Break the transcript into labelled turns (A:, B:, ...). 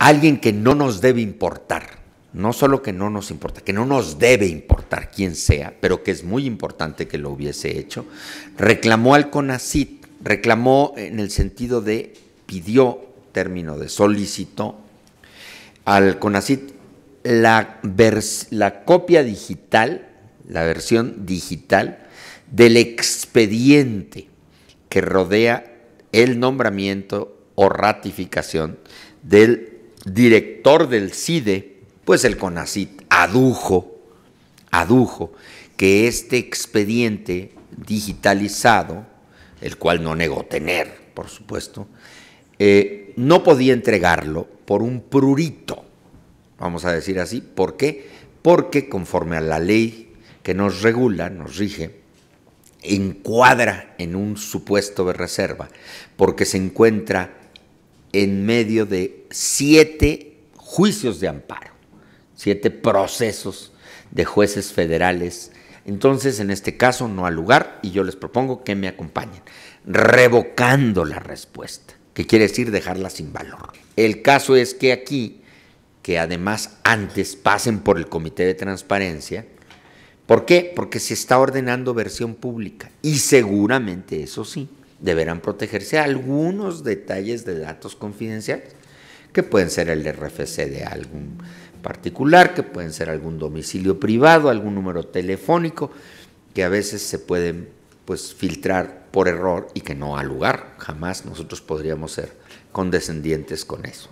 A: alguien que no nos debe importar. No solo que no nos importa, que no nos debe importar quién sea, pero que es muy importante que lo hubiese hecho, reclamó al CONACIT, reclamó en el sentido de pidió, término de solicitó, al CONACIT la, la copia digital, la versión digital del expediente que rodea el nombramiento o ratificación del director del CIDE, pues el CONACIT adujo, adujo que este expediente digitalizado, el cual no negó tener, por supuesto, eh, no podía entregarlo por un prurito, vamos a decir así, ¿por qué? Porque conforme a la ley que nos regula, nos rige, encuadra en un supuesto de reserva, porque se encuentra en medio de siete juicios de amparo, siete procesos de jueces federales. Entonces, en este caso, no al lugar y yo les propongo que me acompañen, revocando la respuesta, que quiere decir dejarla sin valor. El caso es que aquí, que además antes pasen por el Comité de Transparencia, ¿por qué? Porque se está ordenando versión pública y seguramente eso sí deberán protegerse algunos detalles de datos confidenciales, que pueden ser el RFC de algún particular, que pueden ser algún domicilio privado, algún número telefónico, que a veces se pueden pues filtrar por error y que no ha lugar. Jamás nosotros podríamos ser condescendientes con eso.